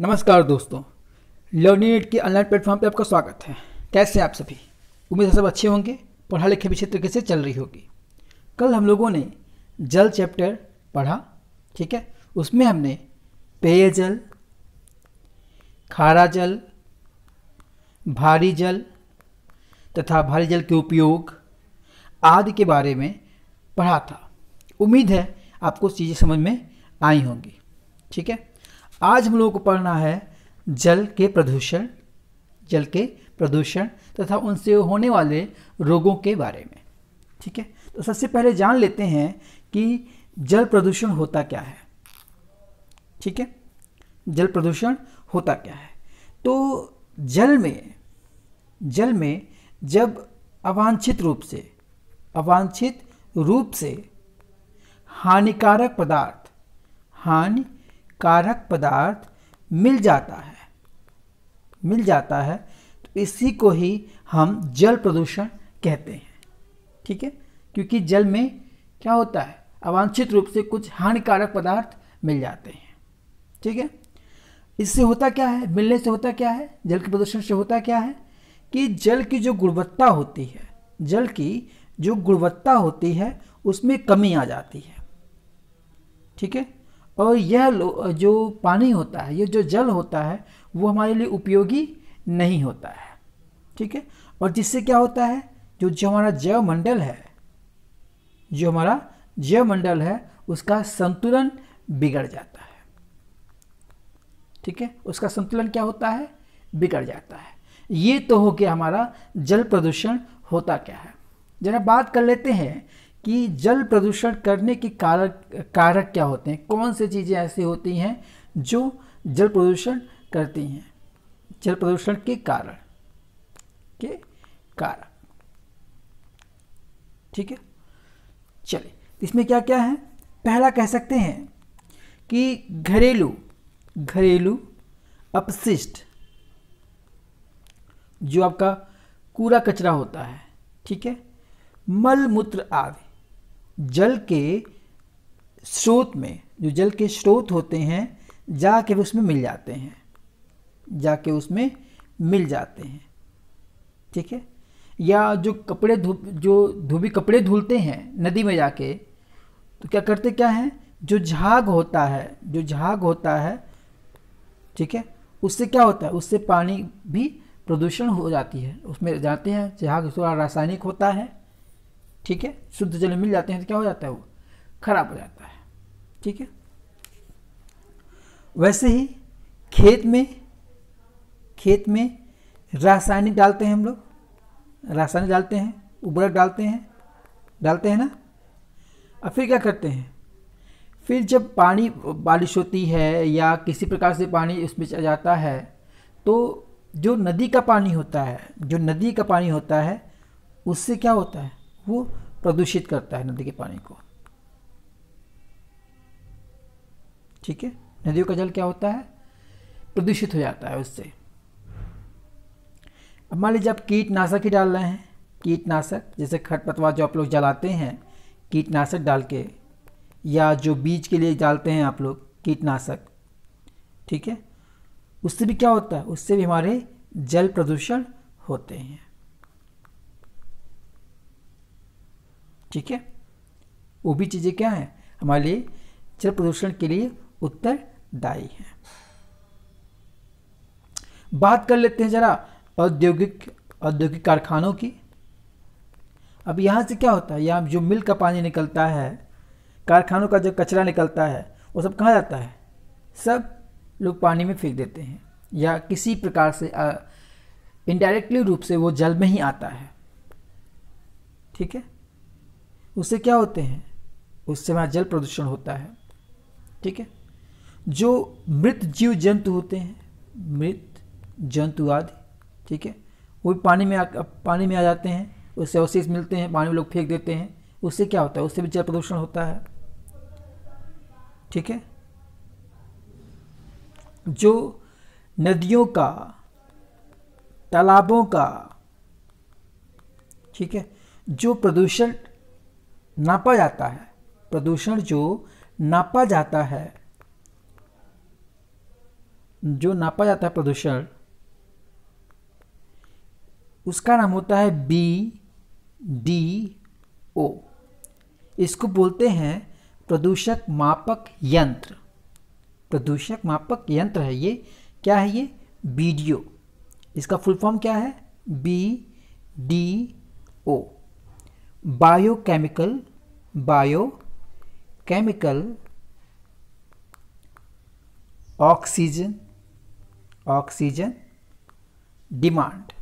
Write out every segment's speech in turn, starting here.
नमस्कार दोस्तों learning ed के ऑनलाइन प्लेटफॉर्म पर आपका स्वागत है कैसे आप सभी उम्मीद है सब अच्छे होंगे पढ़ा लिखे भी तरीके से चल रही होगी कल हम लोगों ने जल चैप्टर पढ़ा ठीक है उसमें हमने पेयजल खारा जल भारी जल तथा भारी जल के उपयोग आदि के बारे में पढ़ा था उम्मीद है आपको चीज़ें समझ में आई होंगी ठीक है आज हम लोगों को पढ़ना है जल के प्रदूषण जल के प्रदूषण तथा उनसे होने वाले रोगों के बारे में ठीक है तो सबसे पहले जान लेते हैं कि जल प्रदूषण होता क्या है ठीक है जल प्रदूषण होता क्या है तो जल में जल में जब अवांछित रूप से अवांछित रूप से हानिकारक पदार्थ हानि कारक पदार्थ मिल जाता है मिल जाता है तो इसी को ही हम जल प्रदूषण कहते हैं ठीक है क्योंकि जल में क्या होता है अवांछित रूप से कुछ हानिकारक पदार्थ मिल जाते हैं ठीक है इससे होता क्या है मिलने से होता क्या है जल के प्रदूषण से होता क्या है कि जल की जो गुणवत्ता होती है जल की जो गुणवत्ता होती है उसमें कमी आ जाती है ठीक है और यह जो पानी होता है ये जो जल होता है वो हमारे लिए उपयोगी नहीं होता है ठीक है और जिससे क्या होता है जो जो हमारा जैव मंडल है जो हमारा जैव मंडल है उसका संतुलन बिगड़ जाता है ठीक है उसका संतुलन क्या होता है बिगड़ जाता है ये तो हो गया हमारा जल प्रदूषण होता क्या है जरा बात कर लेते हैं कि जल प्रदूषण करने के कारक कारक क्या होते हैं कौन सी चीज़ें ऐसी होती हैं जो जल प्रदूषण करती हैं जल प्रदूषण के कारण के कारण ठीक है चलिए इसमें क्या क्या है पहला कह सकते हैं कि घरेलू घरेलू अपशिष्ट जो आपका कूड़ा कचरा होता है ठीक है मल मूत्र आदि जल के स्रोत में जो जल के स्रोत होते हैं जाके उसमें मिल जाते हैं जाके उसमें मिल जाते हैं ठीक है या जो कपड़े धु जो धोबी कपड़े धुलते हैं नदी में जाके तो क्या करते क्या है जो झाग होता है जो झाग होता है ठीक है उससे क्या होता है उससे पानी भी प्रदूषण हो जाती है उसमें जाते हैं झाग थोड़ा रासायनिक होता है ठीक है शुद्ध जल में मिल जाते हैं तो क्या हो जाता है वो खराब हो जाता है ठीक है वैसे ही खेत में खेत में रासायनिक डालते हैं हम लोग रासायनिक डालते हैं उबरक डालते हैं डालते हैं ना और फिर क्या करते हैं फिर जब पानी बारिश होती है या किसी प्रकार से पानी उसमें जाता है तो जो नदी का पानी होता है जो नदी का पानी होता है उससे क्या होता है वो प्रदूषित करता है नदी के पानी को ठीक है नदियों का जल क्या होता है प्रदूषित हो जाता है उससे अब मान लीजिए आप कीटनाशक ही डाल रहे हैं कीटनाशक जैसे खटपतवार जो आप लोग जलाते हैं कीटनाशक डाल के या जो बीज के लिए डालते हैं आप लोग कीटनाशक ठीक है उससे भी क्या होता है उससे भी हमारे जल प्रदूषण होते हैं ठीक है वो भी चीज़ें क्या हैं हमारे लिए जल प्रदूषण के लिए उत्तरदायी हैं बात कर लेते हैं ज़रा औद्योगिक औद्योगिक कारखानों की अब यहाँ से क्या होता है यहाँ जो मिल का पानी निकलता है कारखानों का जो कचरा निकलता है वो सब कहाँ जाता है सब लोग पानी में फेंक देते हैं या किसी प्रकार से इनडायरेक्टली रूप से वो जल में ही आता है ठीक है उससे क्या होते हैं उससे हमारा जल प्रदूषण होता है ठीक है जो मृत जीव जंतु होते हैं मृत जंतु आदि ठीक है वो भी पानी में आ, पानी में आ जाते हैं उससे अवशेष मिलते हैं पानी में लोग फेंक देते हैं उससे क्या होता है उससे भी जल प्रदूषण होता है ठीक है जो नदियों का तालाबों का ठीक है जो प्रदूषण नापा जाता है प्रदूषण जो नापा जाता है जो नापा जाता है प्रदूषण उसका नाम होता है बी डी ओ इसको बोलते हैं प्रदूषक मापक यंत्र प्रदूषक मापक यंत्र है ये क्या है ये बी डी ओ इसका फुल फॉर्म क्या है B D O biochemical biochemical oxygen oxygen demand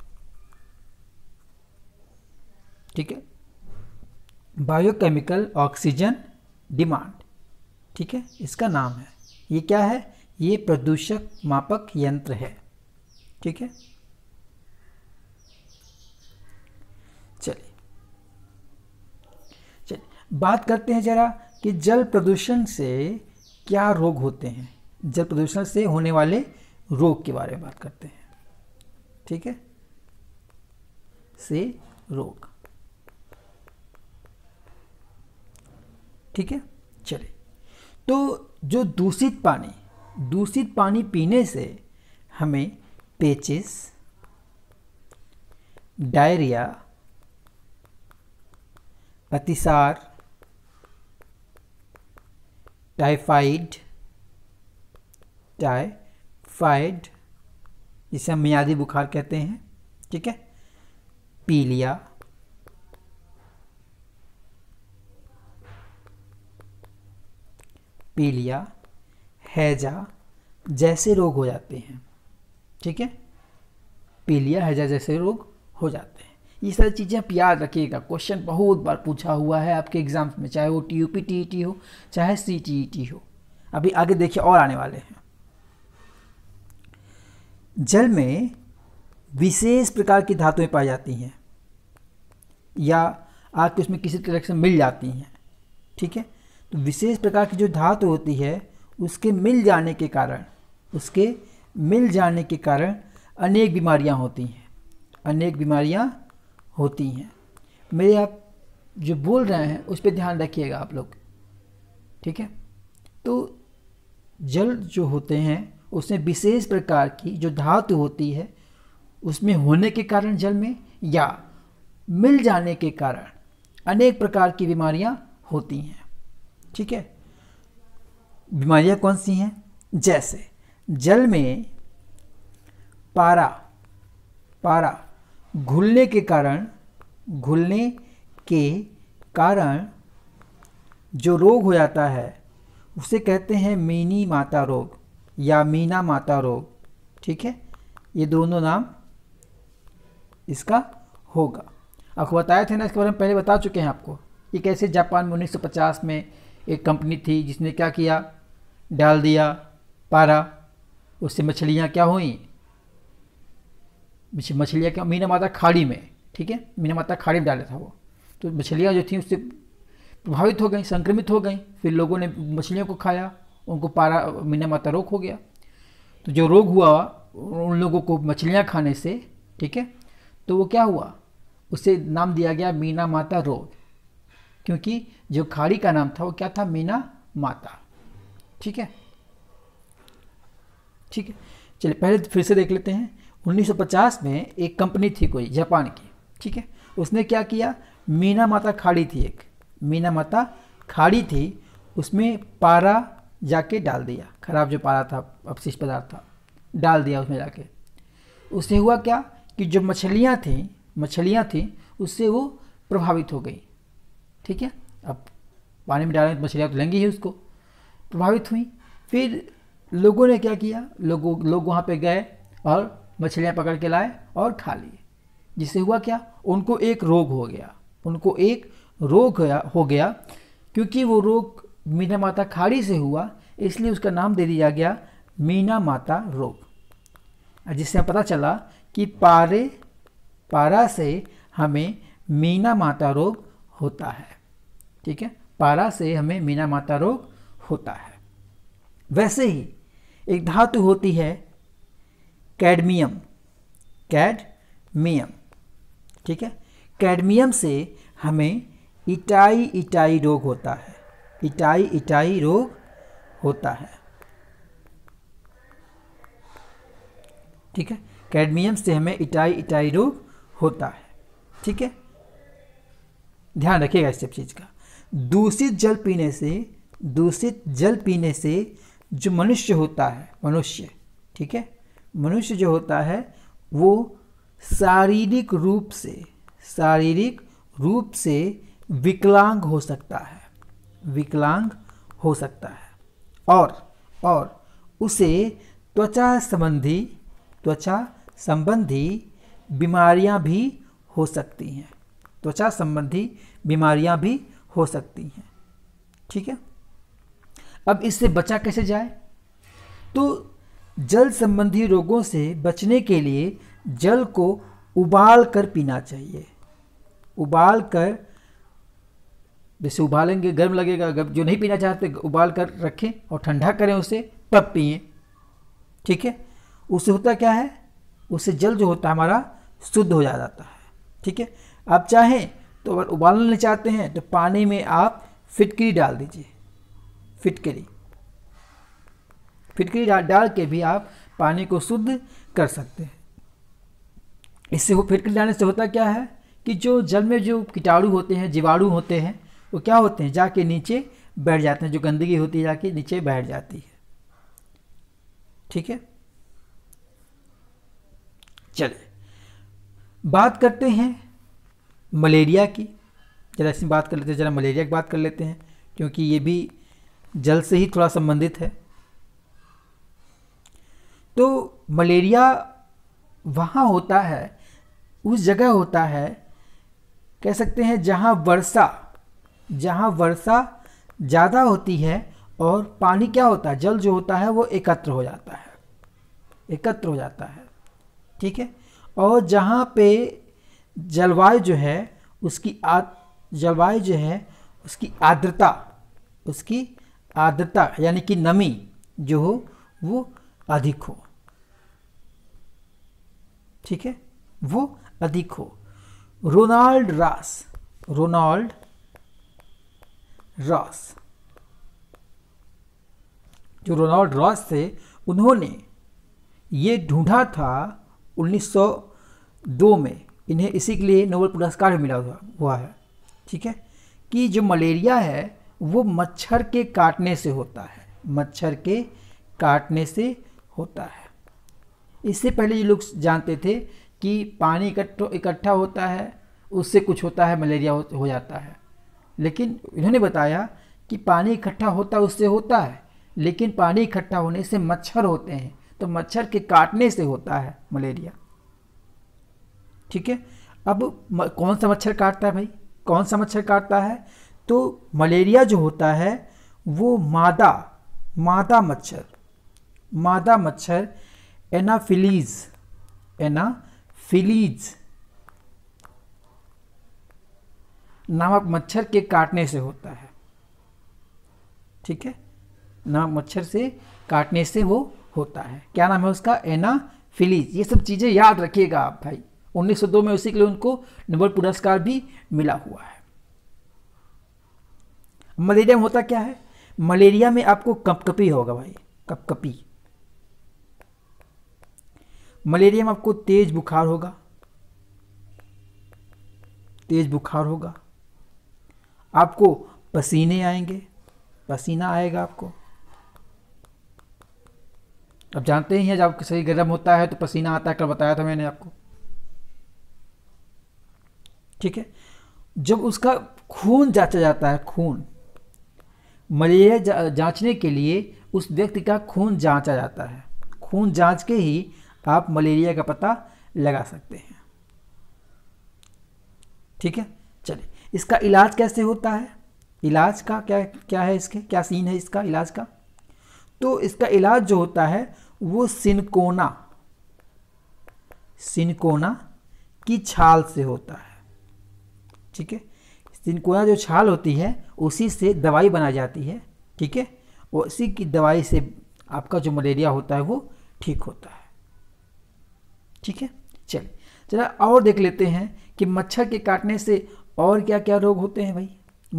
ठीक है बायोकेमिकल ऑक्सीजन डिमांड ठीक है इसका नाम है ये क्या है ये प्रदूषक मापक यंत्र है ठीक है बात करते हैं ज़रा कि जल प्रदूषण से क्या रोग होते हैं जल प्रदूषण से होने वाले रोग के बारे में बात करते हैं ठीक है से रोग ठीक है चले तो जो दूषित पानी दूषित पानी पीने से हमें पेचिस डायरिया अतिसार टाइफाइड टाइफाइड जिसे हम मियादी बुखार कहते हैं ठीक है पीलिया पीलिया हैजा जैसे रोग हो जाते हैं ठीक है पीलिया हैजा जैसे रोग हो जाते हैं ये सारी चीज़ें आप याद रखिएगा क्वेश्चन बहुत बार पूछा हुआ है आपके एग्जाम्स में चाहे वो T U P T T हो चाहे सी टी ई टी हो अभी आगे देखिए और आने वाले हैं जल में विशेष प्रकार की धातुएं पाई जाती हैं या आपके उसमें किसी तरह से मिल जाती हैं ठीक है तो विशेष प्रकार की जो धातु होती है उसके मिल जाने के कारण उसके मिल जाने के कारण अनेक बीमारियां होती हैं अनेक बीमारियां होती हैं मेरे आप जो बोल रहे हैं उस पर ध्यान रखिएगा आप लोग ठीक है तो जल जो होते हैं उसमें विशेष प्रकार की जो धातु होती है उसमें होने के कारण जल में या मिल जाने के कारण अनेक प्रकार की बीमारियां होती हैं ठीक है बीमारियां कौन सी हैं जैसे जल में पारा पारा घुलने के कारण घुलने के कारण जो रोग हो जाता है उसे कहते हैं मीनी माता रोग या मीना माता रोग ठीक है ये दोनों नाम इसका होगा आपको बताया था ना इसके बारे में पहले बता चुके हैं आपको ये कैसे जापान में 1950 में एक कंपनी थी जिसने क्या किया डाल दिया पारा उससे मछलियाँ क्या हुई मछलियाँ क्या मीना माता खाड़ी में ठीक है मीना माता खाड़ी में डाला था वो तो मछलियाँ जो थी उससे प्रभावित हो गई संक्रमित हो गई फिर लोगों ने मछलियों को खाया उनको पारा मीना माता रोग हो गया तो जो रोग हुआ उन लोगों को मछलियाँ खाने से ठीक है तो वो क्या हुआ उसे नाम दिया गया मीना माता रोग क्योंकि जो खाड़ी का नाम था वो क्या था मीना माता ठीक है ठीक है चलिए पहले फिर से देख लेते हैं 1950 में एक कंपनी थी कोई जापान की ठीक है उसने क्या किया मीना माता खाड़ी थी एक मीना माता खाड़ी थी उसमें पारा जाके डाल दिया खराब जो पारा था अपशिष्ट पदार्थ था डाल दिया उसमें जाके उससे हुआ क्या कि जो मछलियाँ थीं मछलियाँ थीं उससे वो प्रभावित हो गई ठीक है अब पानी में डालें तो मछलियाँ तो लेंगी ही उसको प्रभावित हुई फिर लोगों ने क्या किया लोगों लोग वहाँ पे गए और मछलियाँ पकड़ के लाए और खा लिए जिससे हुआ क्या उनको एक रोग हो गया उनको एक रोग हो गया क्योंकि वो रोग मीना माता खाड़ी से हुआ इसलिए उसका नाम दे दिया गया मीना माता रोग जिससे पता चला कि पारे पारा से हमें मीना माता रोग होता है ठीक है पारा से हमें मीना माता रोग होता है वैसे ही एक धातु होती है कैडमियम कैडमियम ठीक है कैडमियम से हमें इटाई इटाई रोग होता है इटाई इटाई रोग होता है ठीक है कैडमियम से हमें इटाई इटाई रोग होता है ठीक है ध्यान रखिएगा इस सब चीज़ का दूषित जल पीने से दूषित जल पीने से जो मनुष्य होता है मनुष्य ठीक है मनुष्य जो होता है वो शारीरिक रूप से शारीरिक रूप से विकलांग हो सकता है विकलांग हो सकता है और और उसे त्वचा संबंधी त्वचा संबंधी बीमारियां भी हो सकती हैं त्वचा संबंधी बीमारियां भी हो सकती हैं ठीक है अब इससे बचा कैसे जाए तो जल संबंधी रोगों से बचने के लिए जल को उबाल कर पीना चाहिए उबाल कर जैसे उबालेंगे गर्म लगेगा गर्म जो नहीं पीना चाहते उबाल कर रखें और ठंडा करें उसे तब पिए ठीक है उससे होता क्या है उससे जल जो होता है हमारा शुद्ध हो जाता है ठीक है आप चाहें तो अगर उबालना चाहते हैं तो पानी में आप फिटकरी डाल दीजिए फिटकरी फिटकरी डाल के भी आप पानी को शुद्ध कर सकते हैं इससे वो फिटकरी डालने से होता क्या है कि जो जल में जो कीटाणु होते हैं जीवाणु होते हैं वो क्या होते हैं जाके नीचे बैठ जाते हैं जो गंदगी होती है जाके नीचे बैठ जाती है ठीक है चले बात करते हैं मलेरिया की जरा इसमें बात कर लेते हैं जरा मलेरिया की बात कर लेते हैं क्योंकि ये भी जल से ही थोड़ा संबंधित है तो मलेरिया वहाँ होता है उस जगह होता है कह सकते हैं जहाँ वर्षा जहाँ वर्षा ज़्यादा होती है और पानी क्या होता है जल जो होता है वो एकत्र हो जाता है एकत्र हो जाता है ठीक है और जहाँ पे जलवायु जो है उसकी आद जलवायु जो है उसकी आर्द्रता उसकी आर्द्रता यानी कि नमी जो हो वो अधिक हो ठीक है वो अधिक हो रोनाल्ड रास रोनाल्ड रॉस जो रोनाल्ड रॉस थे उन्होंने ये ढूंढा था 1902 में इन्हें इसी के लिए नोबल पुरस्कार मिला हुआ हुआ है ठीक है कि जो मलेरिया है वो मच्छर के काटने से होता है मच्छर के काटने से होता है इससे पहले ये लोग जानते थे कि पानी इकट्ठा होता है उससे कुछ होता है मलेरिया हो, हो जाता है लेकिन इन्होंने बताया कि पानी इकट्ठा होता है उससे होता है लेकिन पानी इकट्ठा होने से मच्छर होते हैं तो मच्छर के काटने से होता है मलेरिया ठीक है अब म, कौन सा मच्छर काटता है भाई कौन सा मच्छर काटता है तो मलेरिया जो होता है वो मादा मादा मच्छर मादा मच्छर एनाफिलीज एनाफिलीज नामक मच्छर के काटने से होता है ठीक है नामक मच्छर से काटने से वो होता है क्या नाम है उसका एना फिलीज ये सब चीज़ें याद रखिएगा आप भाई 1902 में उसी के लिए उनको नोबल पुरस्कार भी मिला हुआ है मलेरिया में होता क्या है मलेरिया में आपको कपकपी होगा भाई कपकपी मलेरिया में आपको तेज बुखार होगा तेज बुखार होगा आपको पसीने आएंगे पसीना आएगा आपको अब जानते ही हैं जब आपका शरीर गर्म होता है तो पसीना आता है कल बताया था मैंने आपको ठीक है जब उसका खून जांचा जाता है खून मलेरिया जांचने के लिए उस व्यक्ति का खून जांचा जाता है खून जांच के ही आप मलेरिया का पता लगा सकते हैं ठीक है चलिए इसका इलाज कैसे होता है इलाज का क्या क्या है इसके क्या सीन है इसका इलाज का तो इसका इलाज जो होता है वो सिनकोना सिनकोना की छाल से होता है ठीक है सिनकोना जो छाल होती है उसी से दवाई बनाई जाती है ठीक है उसी की दवाई से आपका जो मलेरिया होता है वो ठीक होता है ठीक है चलिए जरा और देख लेते हैं कि मच्छर के काटने से और क्या क्या रोग होते हैं भाई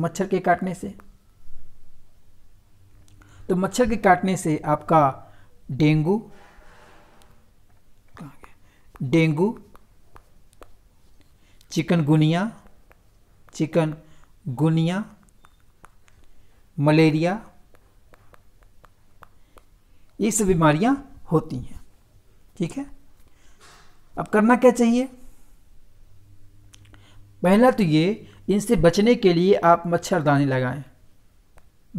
मच्छर के काटने से तो मच्छर के काटने से आपका dengue dengue chikungunya chikungunya malaria ये सब बीमारियां होती हैं ठीक है अब करना क्या चाहिए पहला तो ये इनसे बचने के लिए आप मच्छरदानी लगाएं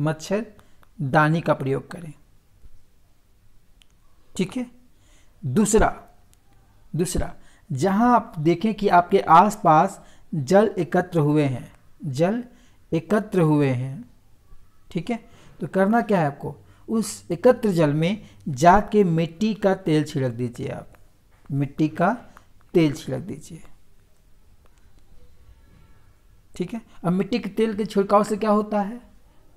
मच्छरदानी का प्रयोग करें ठीक है दूसरा दूसरा जहां आप देखें कि आपके आसपास जल एकत्र हुए हैं जल एकत्र हुए हैं ठीक है तो करना क्या है आपको उस एकत्र जल में जाके मिट्टी का तेल छिड़क दीजिए आप मिट्टी का तेल छिड़क दीजिए ठीक है अब मिट्टी के तेल के छिड़काव से क्या होता है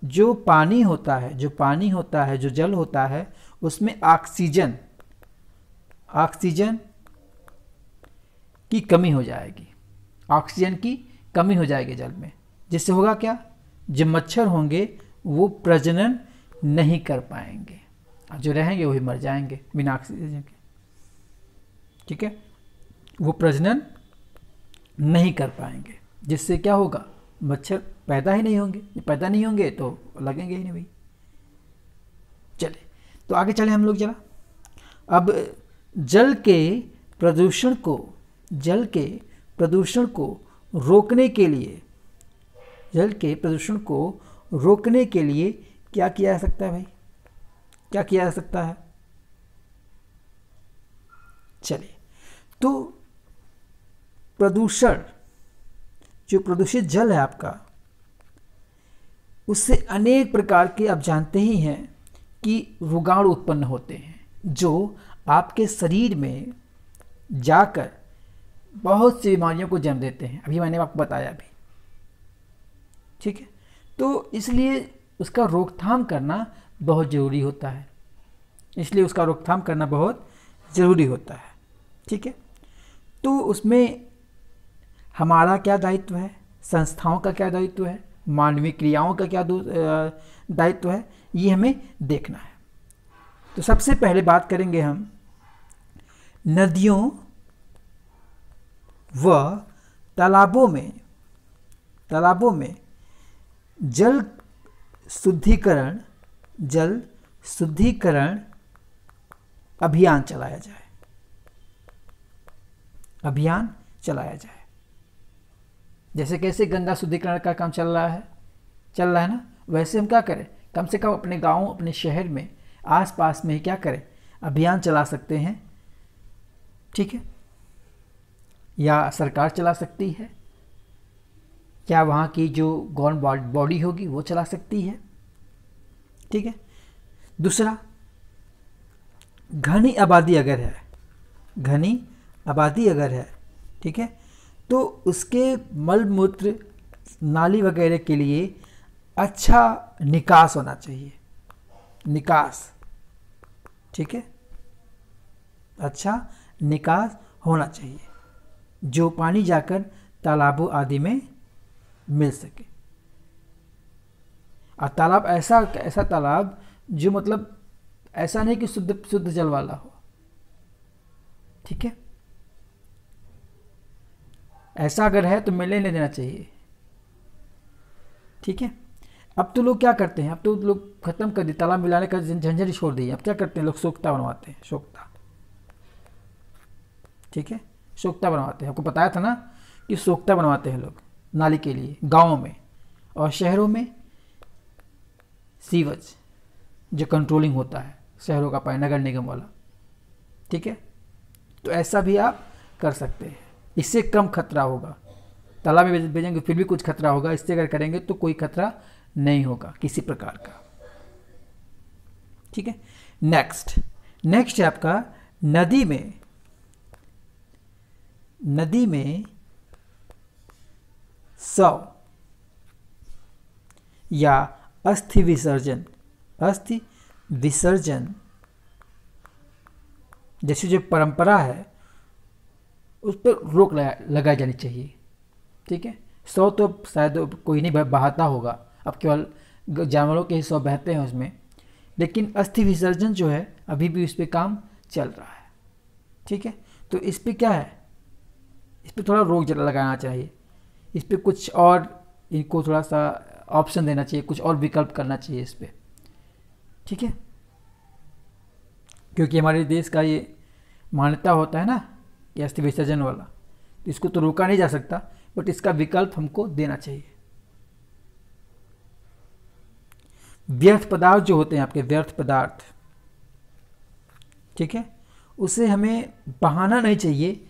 जो पानी होता है जो पानी होता है जो जल होता है उसमें ऑक्सीजन ऑक्सीजन की कमी हो जाएगी ऑक्सीजन की कमी हो जाएगी जल में जिससे होगा क्या जो मच्छर होंगे वो प्रजनन नहीं कर पाएंगे जो रहेंगे वही मर जाएंगे बिना ऑक्सीजन के ठीक है वो प्रजनन नहीं कर पाएंगे जिससे क्या होगा मच्छर पैदा ही नहीं होंगे पैदा नहीं होंगे तो लगेंगे ही नहीं भाई चले तो आगे चले हम लोग जरा अब जल के प्रदूषण को जल के प्रदूषण को रोकने के लिए जल के प्रदूषण को रोकने के लिए क्या किया जा सकता है भाई क्या किया जा सकता है चलिए तो प्रदूषण जो प्रदूषित जल है आपका उससे अनेक प्रकार के आप जानते ही हैं कि रोगाणु उत्पन्न होते हैं जो आपके शरीर में जाकर बहुत सी बीमारियों को जन्म देते हैं अभी मैंने आपको बताया भी ठीक है तो इसलिए उसका रोकथाम करना बहुत ज़रूरी होता है इसलिए उसका रोकथाम करना बहुत ज़रूरी होता है ठीक है तो उसमें हमारा क्या दायित्व है संस्थाओं का क्या दायित्व है मानवीय क्रियाओं का क्या दायित्व है ये हमें देखना है तो सबसे पहले बात करेंगे हम नदियों व तालाबों में तालाबों में जल शुद्धिकरण जल शुद्धिकरण अभियान चलाया जाए अभियान चलाया जाए जैसे कैसे गंगा शुद्धिकरण का काम चल रहा है चल रहा है ना वैसे हम क्या करें कम से कम अपने गांव अपने शहर में आसपास में क्या करें अभियान चला सकते हैं ठीक है या सरकार चला सकती है या वहाँ की जो गवर्न बॉडी होगी वो चला सकती है ठीक है दूसरा घनी आबादी अगर है घनी आबादी अगर है ठीक है तो उसके मल मूत्र नाली वगैरह के लिए अच्छा निकास होना चाहिए निकास ठीक है अच्छा निकास होना चाहिए जो पानी जाकर तालाबों आदि में मिल सके और तालाब ऐसा ऐसा तालाब जो मतलब ऐसा नहीं कि शुद्ध शुद्ध जल वाला हो ठीक है ऐसा अगर है तो मिलने ले देना चाहिए ठीक है अब तो लोग क्या करते हैं अब तो लोग ख़त्म कर दिए ताला मिलाने का झंझट छोड़ दिए अब क्या करते हैं लोग सोखता बनवाते हैं सोखता ठीक है सोखता बनवाते हैं आपको बताया था ना कि सोखता बनवाते हैं लोग नाली के लिए गाँव में और शहरों में सीवज जो कंट्रोलिंग होता है शहरों का पानी नगर निगम वाला ठीक है तो ऐसा भी आप कर सकते हैं इससे कम खतरा होगा तालाब में भेजेंगे फिर भी कुछ खतरा होगा इससे अगर करेंगे तो कोई खतरा नहीं होगा किसी प्रकार का ठीक है नेक्स्ट नेक्स्ट है आपका नदी में नदी में सौ या अस्थि विसर्जन अस्थि विसर्जन जैसी जो परंपरा है उस पर रोक लगाई जानी चाहिए ठीक है सौ तो शायद कोई नहीं बहाता होगा अब केवल जानवरों के ही सौ बहते हैं उसमें लेकिन अस्थि विसर्जन जो है अभी भी उस पर काम चल रहा है ठीक है तो इस पर क्या है इस पर थोड़ा रोक लगाना चाहिए इस पर कुछ और इनको थोड़ा सा ऑप्शन देना चाहिए कुछ और विकल्प करना चाहिए इस पर ठीक है क्योंकि हमारे देश का ये मान्यता होता है ना या अस्थि विसर्जन वाला इसको तो रोका नहीं जा सकता बट इसका विकल्प हमको देना चाहिए व्यर्थ पदार्थ जो होते हैं आपके व्यर्थ पदार्थ ठीक है उसे हमें बहाना नहीं चाहिए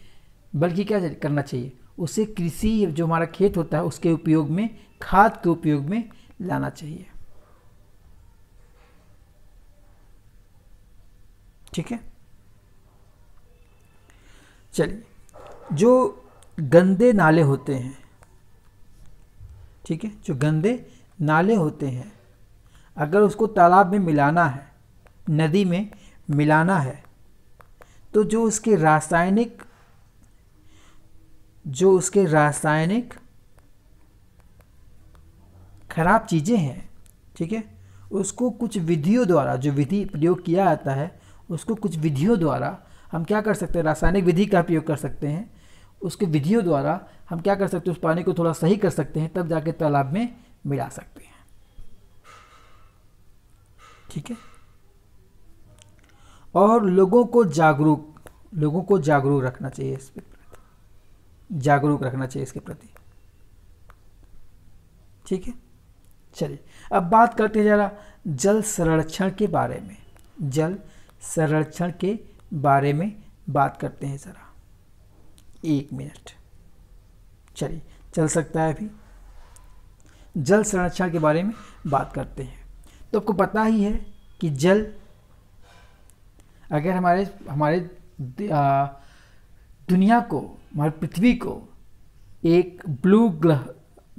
बल्कि क्या करना चाहिए उसे कृषि जो हमारा खेत होता है उसके उपयोग में खाद के उपयोग में लाना चाहिए ठीक है चलिए जो गंदे नाले होते हैं ठीक है जो गंदे नाले होते हैं अगर उसको तालाब में मिलाना है नदी में मिलाना है तो जो उसके रासायनिक जो उसके रासायनिक खराब चीज़ें हैं ठीक है उसको कुछ विधियों द्वारा जो विधि प्रयोग किया जाता है उसको कुछ विधियों द्वारा हम क्या कर सकते हैं रासायनिक विधि का उपयोग कर सकते हैं उसके विधियों द्वारा हम क्या कर सकते हैं उस पानी को थोड़ा सही कर सकते हैं तब जाके तालाब में मिला सकते हैं ठीक है और लोगों को जागरूक लोगों को जागरूक रखना चाहिए इसके प्रति जागरूक रखना चाहिए इसके प्रति ठीक है चलिए अब बात करते हैं ज़रा जल संरक्षण के बारे में जल संरक्षण के बारे में बात करते हैं ज़रा एक मिनट चलिए चल सकता है अभी जल संरक्षण के बारे में बात करते हैं तो आपको पता ही है कि जल अगर हमारे हमारे दुनिया को हमारी पृथ्वी को एक ब्लू ग्रह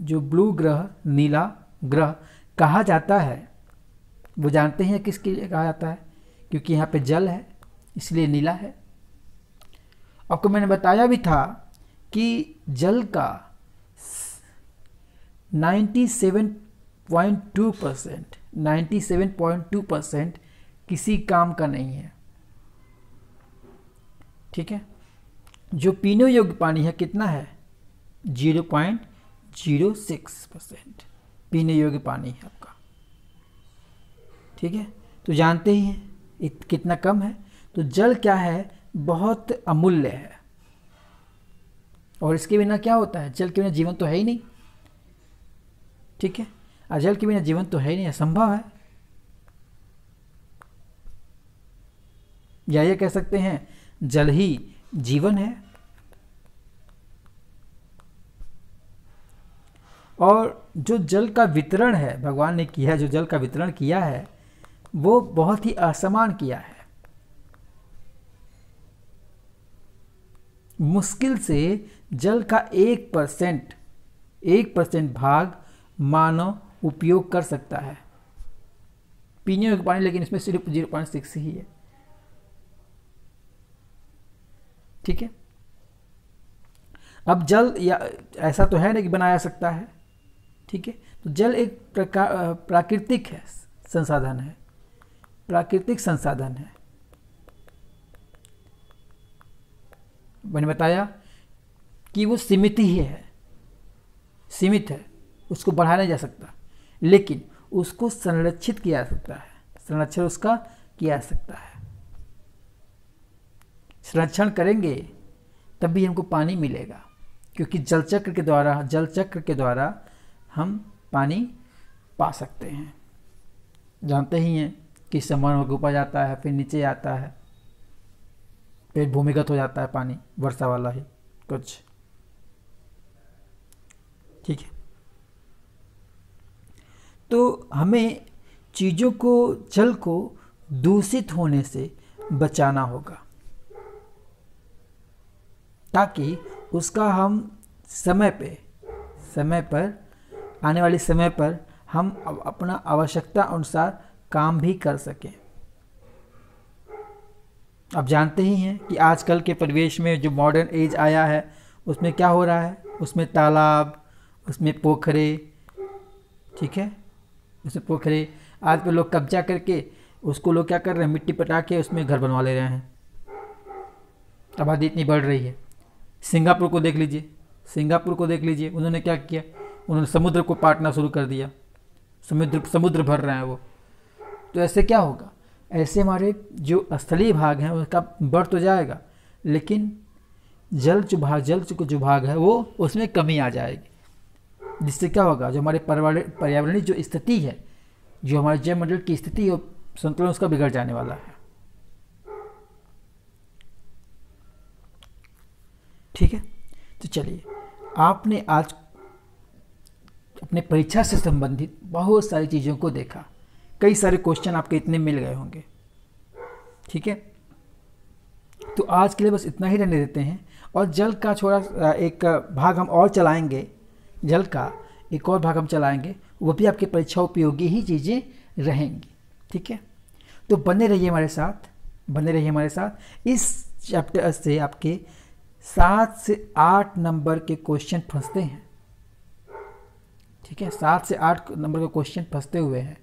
जो ब्लू ग्रह नीला ग्रह कहा जाता है वो जानते हैं किसके लिए कहा जाता है क्योंकि यहाँ पे जल है इसलिए नीला है आपको मैंने बताया भी था कि जल का 97.2 परसेंट 97.2 परसेंट किसी काम का नहीं है ठीक है जो पीने योग्य पानी है कितना है 0.06 परसेंट पीने योग्य पानी है आपका ठीक है तो जानते ही हैं कितना कम है तो जल क्या है बहुत अमूल्य है और इसके बिना क्या होता है जल के बिना जीवन तो है ही नहीं ठीक है अजल के बिना जीवन तो है ही नहीं असंभव है या ये कह सकते हैं जल ही जीवन है और जो जल का वितरण है भगवान ने किया जो जल का वितरण किया है वो बहुत ही असमान किया है मुश्किल से जल का एक परसेंट एक परसेंट भाग मानव उपयोग कर सकता है पीने का पानी लेकिन इसमें सिर्फ जीरो पॉइंट सिक्स ही है ठीक है अब जल या ऐसा तो है ना कि बनाया सकता है ठीक है तो जल एक प्रकार प्राकृतिक है संसाधन है प्राकृतिक संसाधन है मैंने बताया कि वो सीमित ही है सीमित है उसको बढ़ाया नहीं जा सकता लेकिन उसको संरक्षित किया जा सकता है संरक्षण उसका किया जा सकता है संरक्षण करेंगे तब भी हमको पानी मिलेगा क्योंकि जल चक्र के द्वारा जल चक्र के द्वारा हम पानी पा सकते हैं जानते ही हैं कि समान होकर ऊपर जाता है फिर नीचे आता है फिर भूमिगत हो जाता है पानी वर्षा वाला ही कुछ ठीक है तो हमें चीज़ों को जल को दूषित होने से बचाना होगा ताकि उसका हम समय पे समय पर आने वाले समय पर हम अपना आवश्यकता अनुसार काम भी कर सकें आप जानते ही हैं कि आजकल के परिवेश में जो मॉडर्न एज आया है उसमें क्या हो रहा है उसमें तालाब उसमें पोखरे ठीक है उसमें पोखरे आज पे लोग कब्जा करके उसको लोग क्या कर रहे हैं मिट्टी पटा के उसमें घर बनवा ले रहे हैं आबादी इतनी बढ़ रही है सिंगापुर को देख लीजिए सिंगापुर को देख लीजिए उन्होंने क्या किया उन्होंने समुद्र को पाटना शुरू कर दिया समुद्र समुद्र भर रहे हैं वो तो ऐसे क्या होगा ऐसे हमारे जो स्थलीय भाग हैं उसका बढ़ तो जाएगा लेकिन जल जो भाग जल जो, जो भाग है वो उसमें कमी आ जाएगी जिससे क्या होगा जो हमारे पर्यावरणीय जो स्थिति है जो हमारे मंडल की स्थिति है संतुलन उसका बिगड़ जाने वाला है ठीक है तो चलिए आपने आज अपने परीक्षा से संबंधित बहुत सारी चीज़ों को देखा कई सारे क्वेश्चन आपके इतने मिल गए होंगे ठीक है तो आज के लिए बस इतना ही रहने देते हैं और जल का छोड़ा एक भाग हम और चलाएंगे जल का एक और भाग हम चलाएंगे वो भी आपकी परीक्षा उपयोगी ही चीज़ें रहेंगी ठीक है तो बने रहिए हमारे साथ बने रहिए हमारे साथ इस चैप्टर से आपके सात से आठ नंबर के क्वेश्चन फंसते हैं ठीक है सात से आठ नंबर के क्वेश्चन फंसते हुए हैं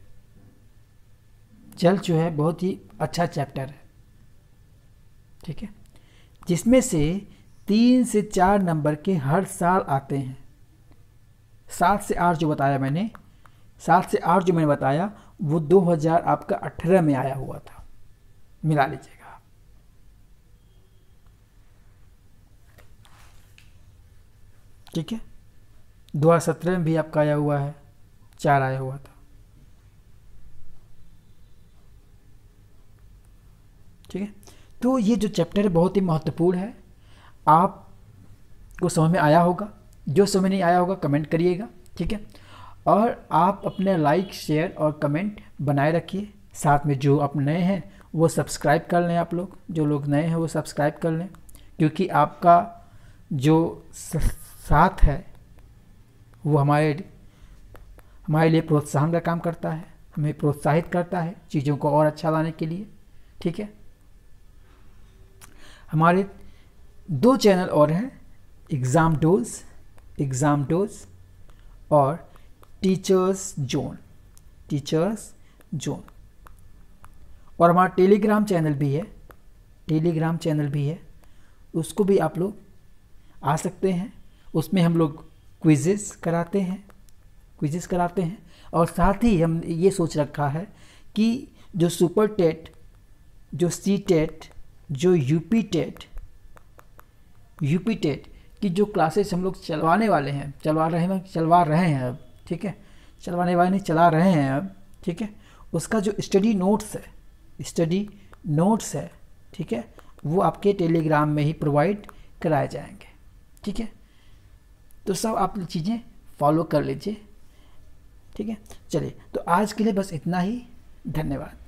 जल जो है बहुत ही अच्छा चैप्टर है ठीक है जिसमें से तीन से चार नंबर के हर साल आते हैं सात से आठ जो बताया मैंने सात से आठ जो मैंने बताया वो 2000 आपका अठारह में आया हुआ था मिला लीजिएगा ठीक है सत्रह में भी आपका आया हुआ है चार आया हुआ था ठीक है तो ये जो चैप्टर है बहुत ही महत्वपूर्ण है आप को समझ में आया होगा जो समझ नहीं आया होगा कमेंट करिएगा ठीक है और आप अपने लाइक शेयर और कमेंट बनाए रखिए साथ में जो आप नए हैं वो सब्सक्राइब कर लें आप लोग जो लोग नए हैं वो सब्सक्राइब कर लें क्योंकि आपका जो साथ है वो हमारे हमारे लिए प्रोत्साहन का काम करता है हमें प्रोत्साहित करता है चीज़ों को और अच्छा लाने के लिए ठीक है हमारे दो चैनल और हैं एग्ज़ाम डोज एग्ज़ाम डोज और टीचर्स जोन टीचर्स जोन और हमारा टेलीग्राम चैनल भी है टेलीग्राम चैनल भी है उसको भी आप लोग आ सकते हैं उसमें हम लोग क्विजेस कराते हैं क्विजेस कराते हैं और साथ ही हम ये सोच रखा है कि जो सुपर टेट जो सी टेट जो यूपी यूपीटेट यूपी की जो क्लासेस हम लोग चलवाने वाले हैं चलवा रहे हैं मतलब चलवा रहे हैं अब ठीक है चलवाने वाले नहीं चला रहे हैं अब ठीक है उसका जो स्टडी नोट्स है स्टडी नोट्स है ठीक है वो आपके टेलीग्राम में ही प्रोवाइड कराए जाएंगे ठीक है तो सब आप चीज़ें फॉलो कर लीजिए ठीक है चलिए तो आज के लिए बस इतना ही धन्यवाद